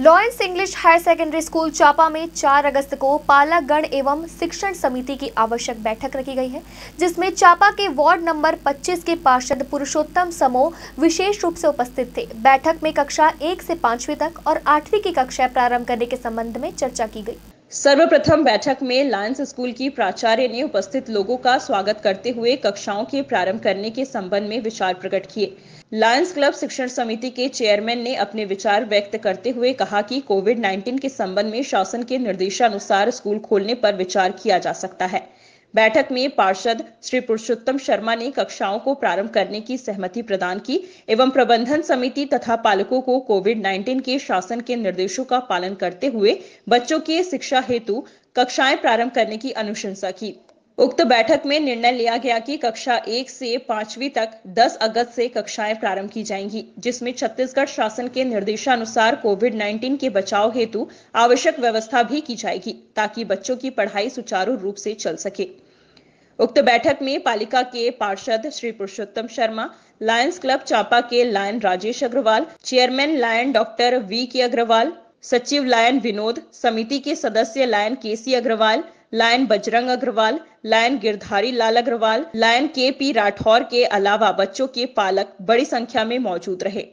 lions English higher secondary school Champa में 4 अगस्त को पालागण एवं शिक्षण समिति की आवश्यक बैठक रखी गई है जिसमें चापा के वार्ड नंबर 25 के पार्षद पुरुषोत्तम समोह विशेष रूप से उपस्थित थे बैठक में कक्षा एक से पांचवी तक और आठवीं की कक्षा प्रारंभ करने के संबंध में चर्चा की गई सर्वप्रथम बैठक में लायंस स्कूल की प्राचार्य ने उपस्थित लोगों का स्वागत करते हुए कक्षाओं के प्रारंभ करने के संबंध में विचार प्रकट किए लायंस क्लब शिक्षण समिति के चेयरमैन ने अपने विचार व्यक्त करते हुए कहा कि कोविड 19 के संबंध में शासन के निर्देशानुसार स्कूल खोलने पर विचार किया जा सकता है बैठक में पार्षद श्री पुरुषोत्तम शर्मा ने कक्षाओं को प्रारंभ करने की सहमति प्रदान की एवं प्रबंधन समिति तथा पालकों को कोविड 19 के शासन के निर्देशों का पालन करते हुए बच्चों के शिक्षा हेतु कक्षाएं प्रारंभ करने की अनुशंसा की उक्त बैठक में निर्णय लिया गया कि कक्षा एक से पांचवी तक 10 अगस्त से कक्षाएं प्रारंभ की जाएंगी जिसमें छत्तीसगढ़ शासन के निर्देशानुसार कोविड 19 के बचाव हेतु आवश्यक व्यवस्था भी की जाएगी ताकि बच्चों की पढ़ाई सुचारू रूप से चल सके उक्त बैठक में पालिका के पार्षद श्री पुरुषोत्तम शर्मा लायंस क्लब चापा के lion Rajesh Agrawal chairman lion doctor V K Agrawal सचिव लायन विनोद समिति के सदस्य lion K C Agrawal lion Bajrang Agrawal lion Girdhari Lal Agrawal lion K P Rathore के अलावा बच्चों के पालक बड़ी संख्या में मौजूद रहे